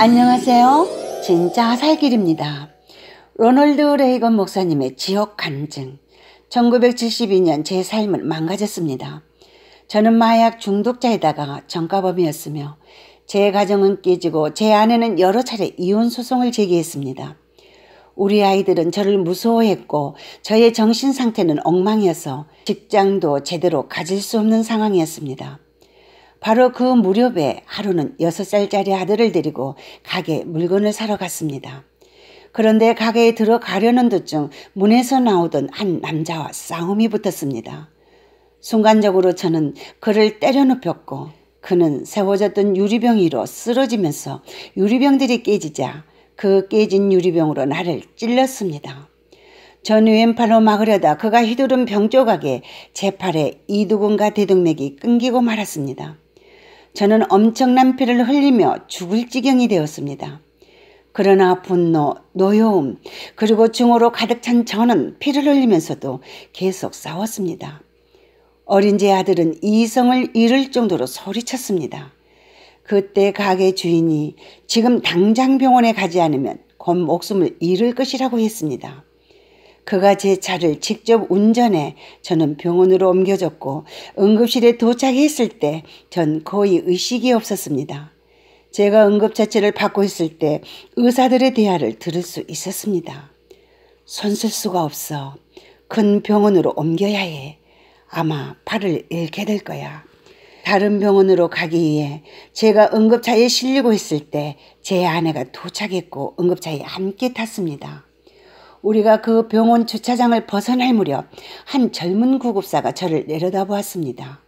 안녕하세요. 진짜 살길입니다. 로널드 레이건 목사님의 지옥 간증. 1972년 제 삶은 망가졌습니다. 저는 마약 중독자에다가 전과범이었으며 제 가정은 깨지고 제 아내는 여러 차례 이혼 소송을 제기했습니다. 우리 아이들은 저를 무서워했고 저의 정신 상태는 엉망이어서 직장도 제대로 가질 수 없는 상황이었습니다. 바로 그 무렵에 하루는 6살짜리 아들을 데리고 가게 물건을 사러 갔습니다. 그런데 가게에 들어가려는 도중 문에서 나오던 한 남자와 싸움이 붙었습니다. 순간적으로 저는 그를 때려눕혔고 그는 세워졌던 유리병 위로 쓰러지면서 유리병들이 깨지자 그 깨진 유리병으로 나를 찔렀습니다. 전는 왼팔로 막으려다 그가 휘두른 병조각에 제 팔에 이두근과 대동맥이 끊기고 말았습니다. 저는 엄청난 피를 흘리며 죽을 지경이 되었습니다. 그러나 분노, 노여움, 그리고 증오로 가득 찬 저는 피를 흘리면서도 계속 싸웠습니다. 어린 제 아들은 이성을 잃을 정도로 소리쳤습니다. 그때 가게 주인이 지금 당장 병원에 가지 않으면 곧 목숨을 잃을 것이라고 했습니다. 그가 제 차를 직접 운전해 저는 병원으로 옮겨졌고 응급실에 도착했을 때 전 거의 의식이 없었습니다. 제가 응급처치를 받고 있을 때 의사들의 대화를 들을 수 있었습니다. 손쓸 수가 없어. 큰 병원으로 옮겨야 해. 아마 팔을 잃게 될 거야. 다른 병원으로 가기 위해 제가 응급차에 실리고 있을 때 제 아내가 도착했고 응급차에 함께 탔습니다. 우리가 그 병원 주차장을 벗어날 무렵 한 젊은 구급사가 저를 내려다보았습니다.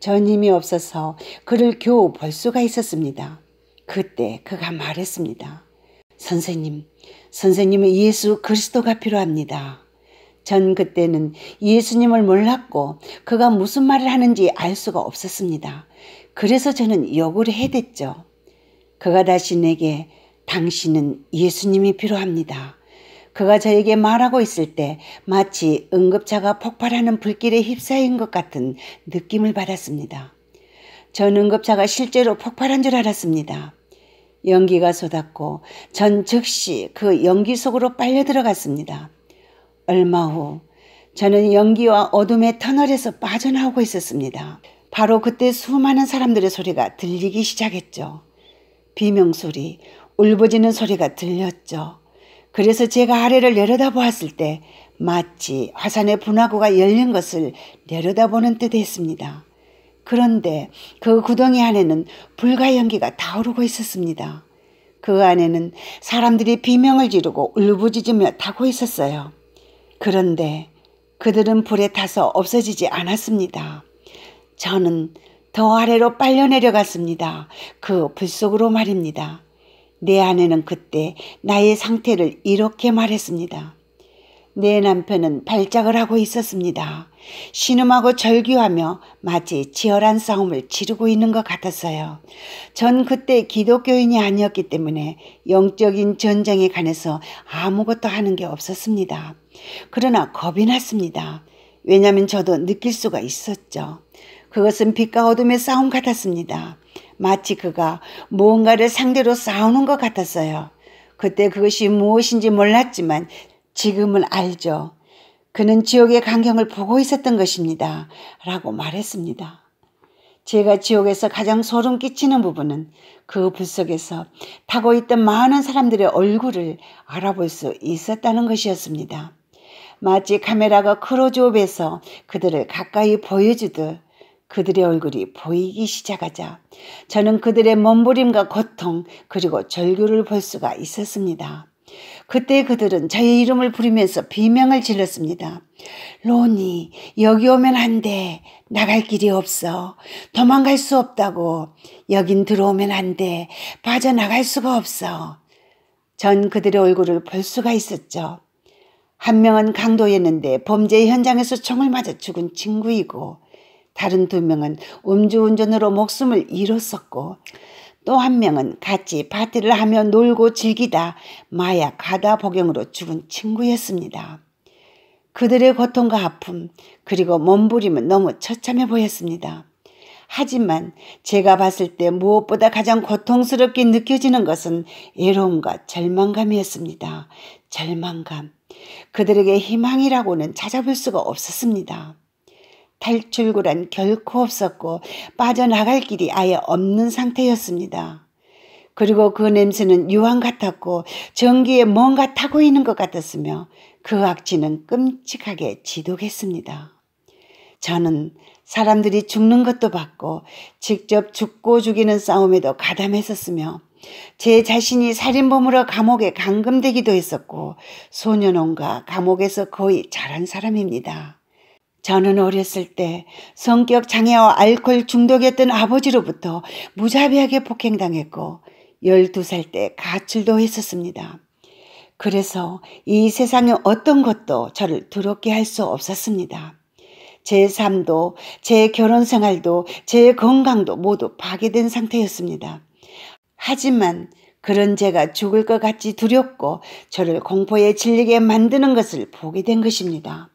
전임이 없어서 그를 겨우 볼 수가 있었습니다. 그때 그가 말했습니다. 선생님, 선생님의 예수 그리스도가 필요합니다. 전 그때는 예수님을 몰랐고 그가 무슨 말을 하는지 알 수가 없었습니다. 그래서 저는 욕을 해댔죠. 그가 다시 내게 당신은 예수님이 필요합니다. 그가 저에게 말하고 있을 때 마치 응급차가 폭발하는 불길에 휩싸인 것 같은 느낌을 받았습니다. 전 응급차가 실제로 폭발한 줄 알았습니다. 연기가 쏟았고 전 즉시 그 연기 속으로 빨려 들어갔습니다. 얼마 후 저는 연기와 어둠의 터널에서 빠져나오고 있었습니다. 바로 그때 수많은 사람들의 소리가 들리기 시작했죠. 비명 소리, 울부짖는 소리가 들렸죠. 그래서 제가 아래를 내려다보았을 때 마치 화산의 분화구가 열린 것을 내려다보는 듯했습니다. 그런데 그 구덩이 안에는 불가 연기가 타오르고 있었습니다. 그 안에는 사람들이 비명을 지르고 울부짖으며 타고 있었어요. 그런데 그들은 불에 타서 없어지지 않았습니다. 저는 더 아래로 빨려 내려갔습니다. 그 불 속으로 말입니다. 내 아내는 그때 나의 상태를 이렇게 말했습니다. 내 남편은 발작을 하고 있었습니다. 신음하고 절규하며 마치 치열한 싸움을 치르고 있는 것 같았어요. 전 그때 기독교인이 아니었기 때문에 영적인 전쟁에 관해서 아무것도 하는 게 없었습니다. 그러나 겁이 났습니다. 왜냐하면 저도 느낄 수가 있었죠. 그것은 빛과 어둠의 싸움 같았습니다. 마치 그가 무언가를 상대로 싸우는 것 같았어요. 그때 그것이 무엇인지 몰랐지만 지금은 알죠. 그는 지옥의 강경을 보고 있었던 것입니다. 라고 말했습니다. 제가 지옥에서 가장 소름 끼치는 부분은 그 불속에서 타고 있던 많은 사람들의 얼굴을 알아볼 수 있었다는 것이었습니다. 마치 카메라가 크로즈업에서 그들을 가까이 보여주듯 그들의 얼굴이 보이기 시작하자 저는 그들의 몸부림과 고통 그리고 절규를 볼 수가 있었습니다. 그때 그들은 저의 이름을 부르면서 비명을 질렀습니다. 로니, 여기 오면 안 돼. 나갈 길이 없어. 도망갈 수 없다고. 여긴 들어오면 안 돼. 빠져나갈 수가 없어. 전 그들의 얼굴을 볼 수가 있었죠. 한 명은 강도였는데 범죄 현장에서 총을 맞아 죽은 친구이고 다른 두 명은 음주운전으로 목숨을 잃었었고 또 한 명은 같이 파티를 하며 놀고 즐기다 마약 가다 복용으로 죽은 친구였습니다. 그들의 고통과 아픔 그리고 몸부림은 너무 처참해 보였습니다. 하지만 제가 봤을 때 무엇보다 가장 고통스럽게 느껴지는 것은 외로움과 절망감이었습니다. 절망감. 그들에게 희망이라고는 찾아볼 수가 없었습니다. 탈출구란 결코 없었고 빠져나갈 길이 아예 없는 상태였습니다. 그리고 그 냄새는 유황 같았고 전기에 뭔가 타고 있는 것 같았으며 그 악취는 끔찍하게 지독했습니다. 저는 사람들이 죽는 것도 봤고 직접 죽고 죽이는 싸움에도 가담했었으며 제 자신이 살인범으로 감옥에 감금되기도 했었고 소년원과 감옥에서 거의 자란 사람입니다. 저는 어렸을 때 성격 장애와 알코올 중독이었던 아버지로부터 무자비하게 폭행당했고 12살 때 가출도 했었습니다. 그래서 이 세상의 어떤 것도 저를 두렵게 할 수 없었습니다. 제 삶도 제 결혼 생활도 제 건강도 모두 파괴된 상태였습니다. 하지만 그런 제가 죽을 것 같이 두렵고 저를 공포에 질리게 만드는 것을 보게 된 것입니다.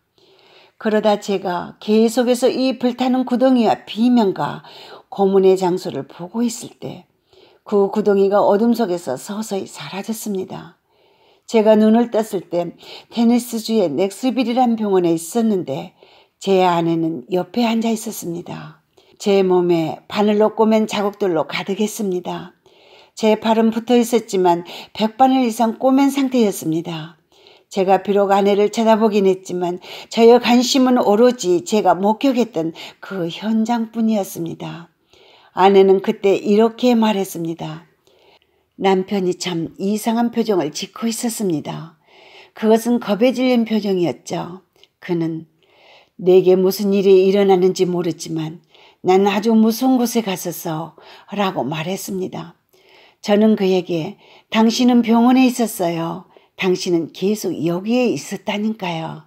그러다 제가 계속해서 이 불타는 구덩이와 비명과 고문의 장소를 보고 있을 때 그 구덩이가 어둠 속에서 서서히 사라졌습니다. 제가 눈을 떴을 때 테네스주의 넥스빌이란 병원에 있었는데 제 아내는 옆에 앉아 있었습니다. 제 몸에 바늘로 꼬맨 자국들로 가득했습니다. 제팔은 붙어 있었지만 백바늘 이상 꼬맨 상태였습니다. 제가 비록 아내를 쳐다보긴 했지만 저의 관심은 오로지 제가 목격했던 그 현장뿐이었습니다. 아내는 그때 이렇게 말했습니다. 남편이 참 이상한 표정을 짓고 있었습니다. 그것은 겁에 질린 표정이었죠. 그는 내게 무슨 일이 일어나는지 모르지만 난 아주 무서운 곳에 갔었어 라고 말했습니다. 저는 그에게 당신은 병원에 있었어요. 당신은 계속 여기에 있었다니까요.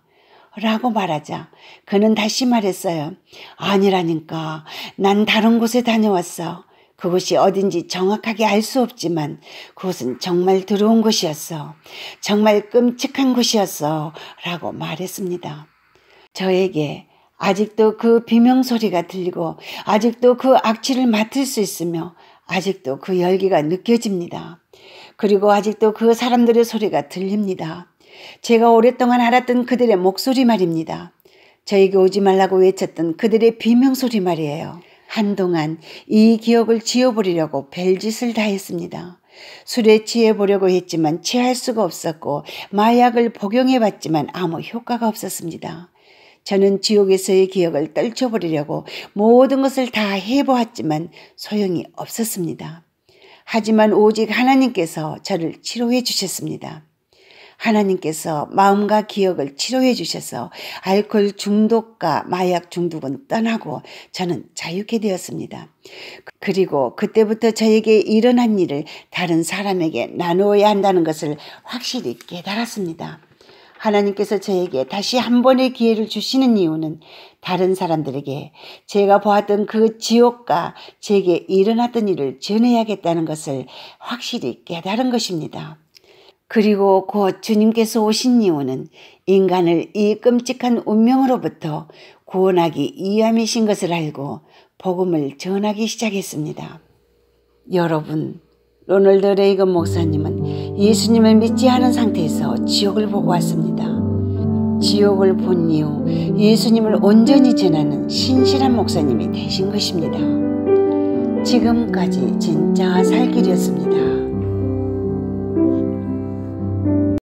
라고 말하자 그는 다시 말했어요. 아니라니까. 난 다른 곳에 다녀왔어. 그곳이 어딘지 정확하게 알 수 없지만 그곳은 정말 더러운 곳이었어. 정말 끔찍한 곳이었어. 라고 말했습니다. 저에게 아직도 그 비명 소리가 들리고 아직도 그 악취를 맡을 수 있으며 아직도 그 열기가 느껴집니다. 그리고 아직도 그 사람들의 소리가 들립니다. 제가 오랫동안 알았던 그들의 목소리 말입니다. 저에게 오지 말라고 외쳤던 그들의 비명소리 말이에요. 한동안 이 기억을 지워버리려고 별짓을 다했습니다. 술에 취해보려고 했지만 취할 수가 없었고 마약을 복용해봤지만 아무 효과가 없었습니다. 저는 지옥에서의 기억을 떨쳐버리려고 모든 것을 다 해보았지만 소용이 없었습니다. 하지만 오직 하나님께서 저를 치료해 주셨습니다. 하나님께서 마음과 기억을 치료해 주셔서 알코올 중독과 마약 중독은 떠나고 저는 자유케 되었습니다. 그리고 그때부터 저에게 일어난 일을 다른 사람에게 나누어야 한다는 것을 확실히 깨달았습니다. 하나님께서 저에게 다시 한 번의 기회를 주시는 이유는 다른 사람들에게 제가 보았던 그 지옥과 제게 일어났던 일을 전해야겠다는 것을 확실히 깨달은 것입니다. 그리고 곧 주님께서 오신 이유는 인간을 이 끔찍한 운명으로부터 구원하기 이함이신 것을 알고 복음을 전하기 시작했습니다. 여러분, 로널드 레이건 목사님은 예수님을 믿지 않은 상태에서 지옥을 보고 왔습니다. 지옥을 본 이후 예수님을 온전히 전하는 신실한 목사님이 되신 것입니다. 지금까지 진짜 살길이었습니다.